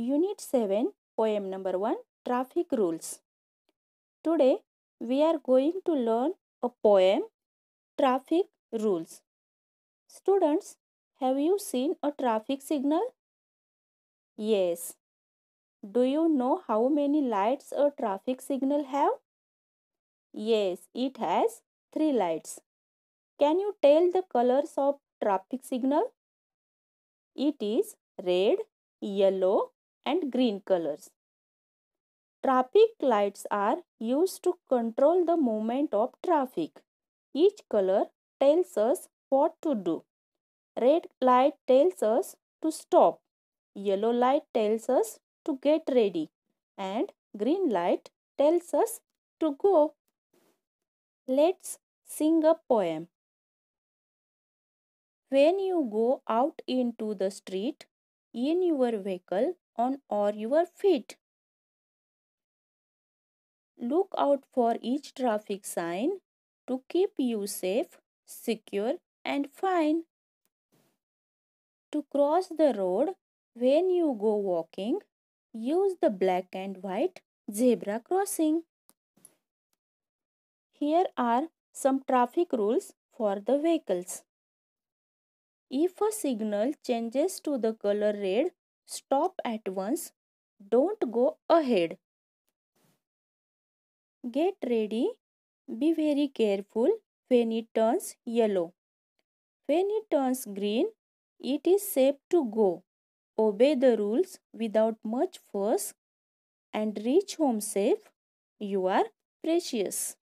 Unit 7, Poem number 1, Traffic Rules. Today, we are going to learn a poem, Traffic Rules. Students, have you seen a traffic signal? Yes. Do you know how many lights a traffic signal have? Yes, it has three lights. Can you tell the colors of traffic signal? It is red, yellow and green colors. Traffic lights are used to control the movement of traffic. Each color tells us what to do. Red light tells us to stop. Yellow light tells us to get ready. And green light tells us to go. Let's sing a poem. When you go out into the street, in your vehicle on or your feet. Look out for each traffic sign to keep you safe, secure and fine. To cross the road when you go walking, use the black and white zebra crossing. Here are some traffic rules for the vehicles. If a signal changes to the color red, stop at once. Don't go ahead. Get ready. Be very careful when it turns yellow. When it turns green, it is safe to go. Obey the rules without much fuss and reach home safe. You are precious.